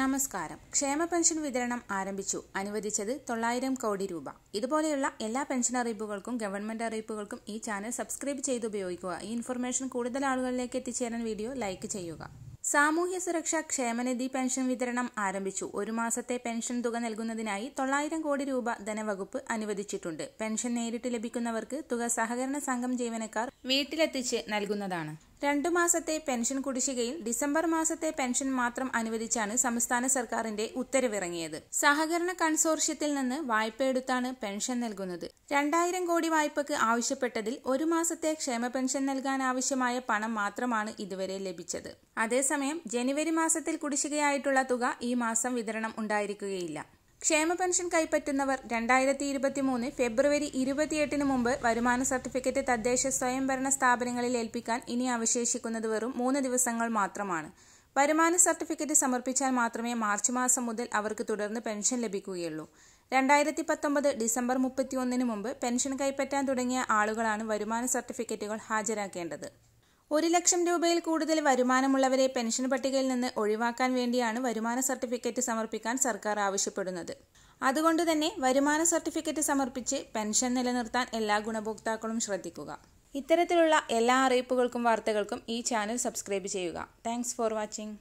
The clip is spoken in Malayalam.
നമസ്കാരം ക്ഷേമ പെൻഷൻ വിതരണം ആരംഭിച്ചു അനുവദിച്ചത് തൊള്ളായിരം കോടി രൂപ ഇതുപോലെയുള്ള എല്ലാ പെൻഷൻ അറിയിപ്പുകൾക്കും ഗവൺമെന്റ് അറിയിപ്പുകൾക്കും ഈ ചാനൽ സബ്സ്ക്രൈബ് ചെയ്ത് ഉപയോഗിക്കുക ഈ ഇൻഫർമേഷൻ കൂടുതൽ ആളുകളിലേക്ക് എത്തിച്ചേരാൻ വീഡിയോ ലൈക്ക് ചെയ്യുക സാമൂഹ്യ സുരക്ഷാ ക്ഷേമനിധി പെൻഷൻ വിതരണം ആരംഭിച്ചു ഒരു മാസത്തെ പെൻഷൻ തുക നൽകുന്നതിനായി തൊള്ളായിരം കോടി രൂപ ധനവകുപ്പ് അനുവദിച്ചിട്ടുണ്ട് പെൻഷൻ നേരിട്ട് ലഭിക്കുന്നവർക്ക് തുക സഹകരണ സംഘം ജീവനക്കാർ വീട്ടിലെത്തിച്ച് നൽകുന്നതാണ് രണ്ടു മാസത്തെ പെൻഷൻ കുടിശ്ശികയിൽ ഡിസംബർ മാസത്തെ പെൻഷൻ മാത്രം അനുവദിച്ചാണ് സംസ്ഥാന സർക്കാരിന്റെ ഉത്തരവിറങ്ങിയത് സഹകരണ കൺസോർഷ്യത്തിൽ നിന്ന് വായ്പയെടുത്താണ് പെൻഷൻ നൽകുന്നത് രണ്ടായിരം കോടി വായ്പക്ക് ആവശ്യപ്പെട്ടതിൽ ഒരു മാസത്തെ ക്ഷേമ പെൻഷൻ നൽകാൻ ആവശ്യമായ പണം മാത്രമാണ് ഇതുവരെ ലഭിച്ചത് അതേസമയം ജനുവരി മാസത്തിൽ കുടിശ്ശികയായിട്ടുള്ള തുക ഈ മാസം വിതരണം ഉണ്ടായിരിക്കുകയില്ല ക്ഷേമ പെൻഷൻ കൈപ്പറ്റുന്നവർ രണ്ടായിരത്തി ഇരുപത്തി മൂന്ന് ഫെബ്രുവരി ഇരുപത്തിയെട്ടിന് മുമ്പ് വരുമാന സർട്ടിഫിക്കറ്റ് തദ്ദേശ സ്വയംഭരണ സ്ഥാപനങ്ങളിൽ ഏൽപ്പിക്കാൻ ഇനി അവശേഷിക്കുന്നത് വെറും മൂന്ന് ദിവസങ്ങൾ മാത്രമാണ് വരുമാന സർട്ടിഫിക്കറ്റ് സമർപ്പിച്ചാൽ മാത്രമേ മാർച്ച് മാസം മുതൽ അവർക്ക് തുടർന്ന് പെൻഷൻ ലഭിക്കുകയുള്ളൂ രണ്ടായിരത്തി പത്തൊമ്പത് ഡിസംബർ മുപ്പത്തിയൊന്നിന് മുമ്പ് പെൻഷൻ കൈപ്പറ്റാൻ തുടങ്ങിയ ആളുകളാണ് വരുമാന സർട്ടിഫിക്കറ്റുകൾ ഹാജരാക്കേണ്ടത് ഒരു ലക്ഷം രൂപയിൽ കൂടുതൽ വരുമാനമുള്ളവരെ പെൻഷൻ പട്ടികയിൽ നിന്ന് ഒഴിവാക്കാൻ വേണ്ടിയാണ് വരുമാന സർട്ടിഫിക്കറ്റ് സമർപ്പിക്കാൻ സർക്കാർ ആവശ്യപ്പെടുന്നത് അതുകൊണ്ട് തന്നെ വരുമാന സർട്ടിഫിക്കറ്റ് സമർപ്പിച്ച് പെൻഷൻ നിലനിർത്താൻ എല്ലാ ഗുണഭോക്താക്കളും ശ്രദ്ധിക്കുക ഇത്തരത്തിലുള്ള എല്ലാ അറിയിപ്പുകൾക്കും വാർത്തകൾക്കും ഈ ചാനൽ സബ്സ്ക്രൈബ് ചെയ്യുക താങ്ക്സ് ഫോർ വാച്ചിങ്